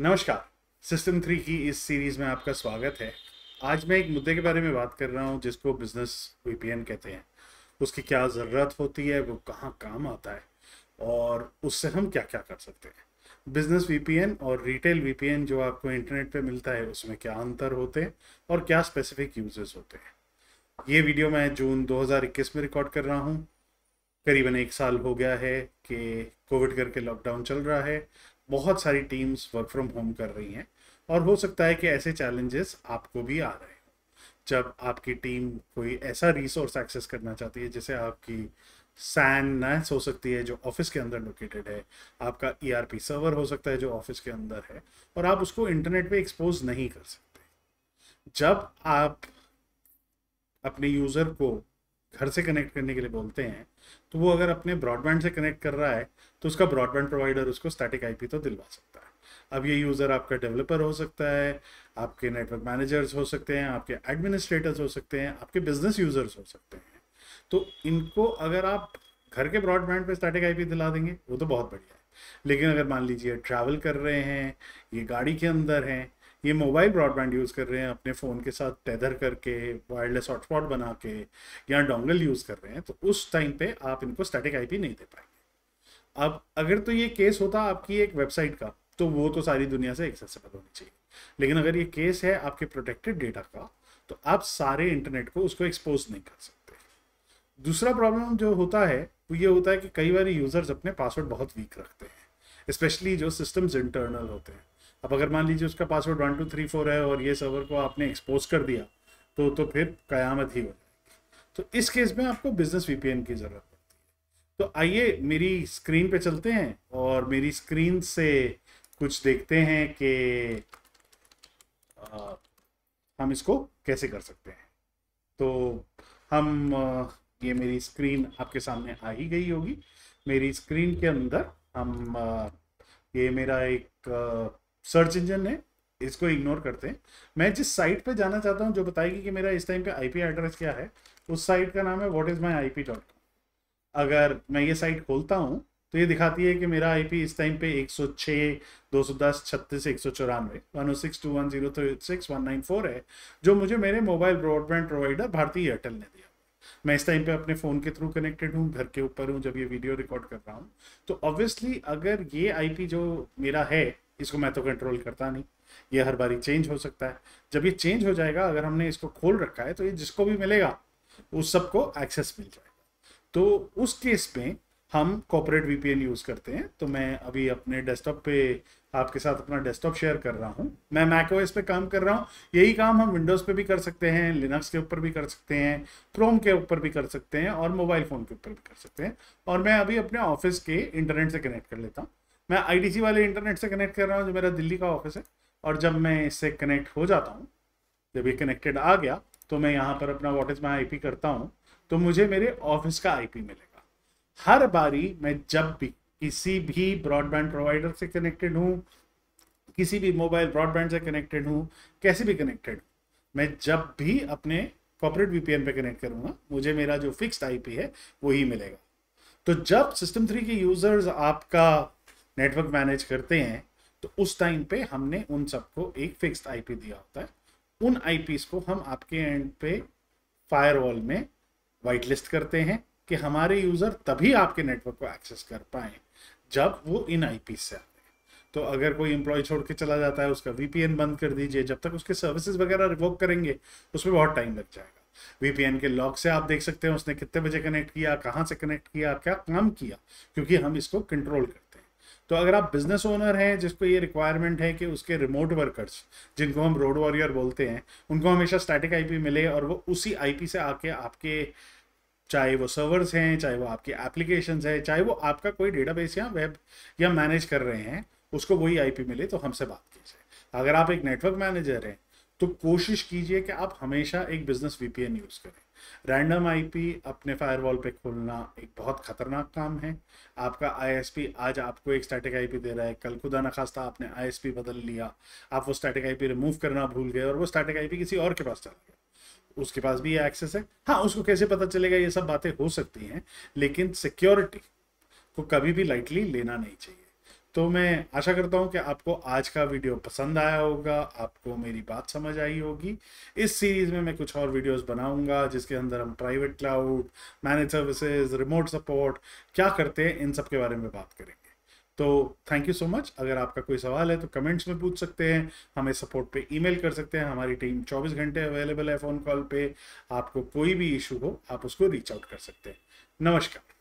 नमस्कार system three की इस सीरीज़ में आपका स्वागत है आज मैं एक मुद्दे के बारे में बात कर रहा हूँ जिसको बिजनेस वीपीएन कहते हैं उसकी क्या ज़रूरत होती है वो कहाँ काम आता है और उससे हम क्या क्या कर सकते हैं बिजनेस वीपीएन और रिटेल वीपीएन जो आपको इंटरनेट पे मिलता है उसमें क्या अंतर होते हैं और क्या स्पेसिफिक यूजेस होते हैं ये वीडियो मैं जून 2021 में रिकॉर्ड कर रहा हूँ करीबन एक साल हो गया है कि कोविड करके लॉकडाउन चल रहा है बहुत सारी टीम्स वर्क फ्रॉम होम कर रही हैं और हो सकता है कि ऐसे चैलेंजेस आपको भी आ रहे हैं जब आपकी टीम कोई ऐसा रिसोर्स एक्सेस करना चाहती है जैसे आपकी सैन नैस हो सकती है जो ऑफिस के अंदर लोकेटेड है आपका ईआरपी e सर्वर हो सकता है जो ऑफिस के अंदर है और आप उसको इंटरनेट पे एक्सपोज नहीं कर सकते जब आप अपने यूज़र को घर से कनेक्ट करने के लिए बोलते हैं तो वो अगर अपने ब्रॉडबैंड से कनेक्ट कर रहा है तो उसका ब्रॉडबैंड प्रोवाइडर उसको स्टैटिक आईपी तो दिलवा सकता है अब ये यूज़र आपका डेवलपर हो सकता है आपके नेटवर्क मैनेजर्स हो सकते हैं आपके एडमिनिस्ट्रेटर्स हो सकते हैं आपके बिजनेस यूज़र्स हो सकते हैं तो इनको अगर आप घर के ब्रॉडबैंड पे स्टैटिक आईपी दिला देंगे वो तो बहुत बढ़िया है लेकिन अगर मान लीजिए ट्रैवल कर रहे हैं ये गाड़ी के अंदर हैं ये मोबाइल ब्रॉडबैंड यूज़ कर रहे हैं अपने फ़ोन के साथ टैदर करके वायरलेस हॉटस्पॉट बना के या डोंगल यूज़ कर रहे हैं तो उस टाइम पे आप इनको स्टैटिक आईपी नहीं दे पाएंगे अब अगर तो ये केस होता आपकी एक वेबसाइट का तो वो तो सारी दुनिया से एक्सेसिबल होनी चाहिए लेकिन अगर ये केस है आपके प्रोटेक्टेड डेटा का तो आप सारे इंटरनेट को उसको एक्सपोज नहीं कर सकते दूसरा प्रॉब्लम जो होता है वो ये होता है कि कई बार यूज़र्स अपने पासवर्ड बहुत वीक रखते हैं स्पेशली जो सिस्टम्स इंटरनल होते हैं अब अगर मान लीजिए उसका password one two three four है और ये सर्वर को आपने एक्सपोज कर दिया तो तो फिर कयामत ही हो जाएगी तो इस केस में आपको बिजनेस वीपीएन की ज़रूरत पड़ती है तो आइए मेरी स्क्रीन पे चलते हैं और मेरी स्क्रीन से कुछ देखते हैं कि हम इसको कैसे कर सकते हैं तो हम ये मेरी स्क्रीन आपके सामने आ ही गई होगी मेरी स्क्रीन के अंदर हम ये मेरा एक सर्च इंजन है इसको इग्नोर करते हैं मैं जिस साइट पे जाना चाहता हूँ जो बताएगी कि मेरा इस टाइम पे आईपी एड्रेस क्या है उस साइट का नाम है what is my IP dot डॉट कॉम अगर मैं ये साइट खोलता हूँ तो ये दिखाती है कि मेरा आईपी इस टाइम पे 106, 210, 36, एक सौ चौरानवे one O six two one zero six one nine four है जो मुझे मेरे मोबाइल ब्रॉडबैंड प्रोवाइडर भारतीय एयरटेल ने दिया मैं इस टाइम पे अपने फ़ोन के थ्रू कनेक्टेड हूँ घर के ऊपर हूँ जब ये वीडियो रिकॉर्ड कर रहा हूँ तो ऑब्वियसली अगर ये आईपी जो मेरा है इसको मैं तो कंट्रोल करता नहीं ये हर बारी चेंज हो सकता है जब ये चेंज हो जाएगा अगर हमने इसको खोल रखा है तो ये जिसको भी मिलेगा उस सबको एक्सेस मिल जाएगा तो उस केस में हम कॉपरेट वीपीएन यूज़ करते हैं तो मैं अभी अपने डेस्कटॉप पे आपके साथ अपना डेस्कटॉप शेयर कर रहा हूँ मैं मैकोएस पे काम कर रहा हूँ यही काम हम विंडोज़ पे भी कर सकते हैं लिनक्स के ऊपर भी कर सकते हैं क्रोम के ऊपर भी कर सकते हैं और मोबाइल फ़ोन के ऊपर भी कर सकते हैं और मैं अभी अपने ऑफिस के इंटरनेट से कनेक्ट कर लेता हूँ मैं आईडीसी वाले इंटरनेट से कनेक्ट कर रहा हूँ जो मेरा दिल्ली का ऑफिस है और जब मैं इससे कनेक्ट हो जाता हूँ जब ये कनेक्टेड आ गया तो मैं यहाँ पर अपना वॉट इज माई आई करता हूँ तो मुझे मेरे ऑफिस का आई मिलेगा हर बारी मैं जब भी किसी भी ब्रॉडबैंड प्रोवाइडर से कनेक्टेड हूँ किसी भी मोबाइल ब्रॉडबैंड से कनेक्टेड हूँ कैसे भी कनेक्टेड हूँ मैं जब भी अपने कॉपरेट वीपीएन पे कनेक्ट करूँगा मुझे मेरा जो फिक्स्ड आईपी है वही मिलेगा तो जब सिस्टम थ्री के यूज़र्स आपका नेटवर्क मैनेज करते हैं तो उस टाइम पे हमने उन सबको एक फिक्स्ड आईपी दिया होता है उन आईपीस को हम आपके एंड पे फायरवॉल में वाइट लिस्ट करते हैं कि हमारे यूज़र तभी आपके नेटवर्क को एक्सेस कर पाए जब वो इन आई से आते हैं तो अगर कोई एम्प्लॉय छोड़ के चला जाता है उसका वीपीएन बंद कर दीजिए जब तक उसके सर्विसेज वगैरह रिवोक करेंगे उसमें बहुत टाइम लग जाएगा वीपीएन के लॉक से आप देख सकते हैं उसने कितने बजे कनेक्ट किया कहाँ से कनेक्ट किया क्या काम किया क्योंकि हम इसको कंट्रोल करते हैं तो अगर आप बिजनेस ओनर हैं जिसको ये रिक्वायरमेंट है कि उसके रिमोट वर्कर्स जिनको हम रोड वॉरियर बोलते हैं उनको हमेशा स्टैटिक आईपी मिले और वो उसी आईपी से आके आपके चाहे वो सर्वर्स हैं चाहे वो आपके एप्लीकेशंस है चाहे वो आपका कोई डेटाबेस या वेब या मैनेज कर रहे हैं उसको वही आईपी मिले तो हमसे बात कीजिए अगर आप एक नेटवर्क मैनेजर हैं तो कोशिश कीजिए कि आप हमेशा एक बिजनेस वीपीएन यूज़ करें रैंडम आईपी अपने फायरवॉल पे खोलना एक बहुत खतरनाक काम है आपका आईएसपी आज आपको एक स्टैटिक आईपी दे रहा है कल खुदा ना खास्ता आपने आईएसपी बदल लिया आप वो स्टैटिक आईपी रिमूव करना भूल गए और वो स्टैटिक आईपी किसी और के पास चला गया उसके पास भी ये एक्सेस है हाँ उसको कैसे पता चलेगा ये सब बातें हो सकती हैं लेकिन सिक्योरिटी को कभी भी लाइटली लेना नहीं चाहिए तो मैं आशा करता हूँ कि आपको आज का वीडियो पसंद आया होगा आपको मेरी बात समझ आई होगी इस सीरीज़ में मैं कुछ और वीडियोस बनाऊंगा जिसके अंदर हम private cloud manage services remote support क्या करते हैं इन सब के बारे में बात करेंगे तो थैंक यू सो मच अगर आपका कोई सवाल है तो कमेंट्स में पूछ सकते हैं हमें सपोर्ट पे ईमेल कर सकते हैं हमारी टीम 24 घंटे अवेलेबल है फ़ोन कॉल पे आपको कोई भी इशू हो आप उसको रीच आउट कर सकते हैं नमस्कार